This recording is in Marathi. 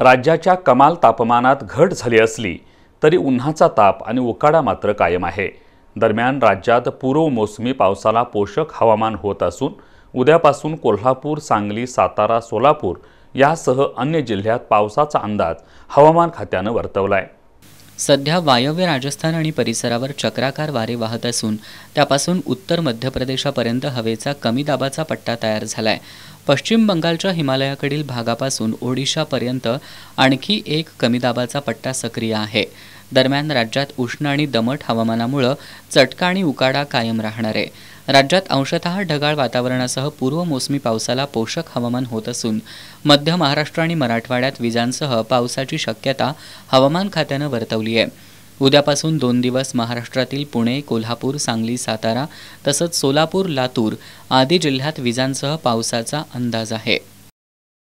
राज्याच्या कमाल तापमानात घट झाली असली तरी उन्हाचा ताप आणि उकाडा मात्र कायम आहे दरम्यान राज्यात पूर्व मोसमी पावसाला पोषक हवामान होत असून उद्यापासून कोल्हापूर सांगली सातारा सोलापूर यासह अन्य जिल्ह्यात पावसाचा अंदाज हवामान खात्यानं वर्तवला सध्या वायव्य राजस्थान आणि परिसरावर चक्राकार वारे वाहत असून त्यापासून उत्तर मध्य प्रदेशापर्यंत हवेचा कमी दाबाचा पट्टा तयार झाला आहे पश्चिम बंगालच्या हिमालयाकडील भागापासून ओडिशापर्यंत आणखी एक कमी दाबाचा पट्टा सक्रिय आहे दरम्यान राज्यात उष्ण आणि दमट हवामानामुळं चटका आणि उकाडा कायम राहणार आहे राज्यात अंशतः ढगाळ वातावरणासह पूर्व मोसमी पावसाला पोषक हवामान होत असून मध्य महाराष्ट्र आणि मराठवाड्यात विजांसह पावसाची शक्यता हवामान खात्यानं वर्तवली आहे उद्यापासून दोन दिवस महाराष्ट्रातील पुणे कोल्हापूर सांगली सातारा तसंच सोलापूर लातूर आदी जिल्ह्यात विजांसह पावसाचा अंदाज आहे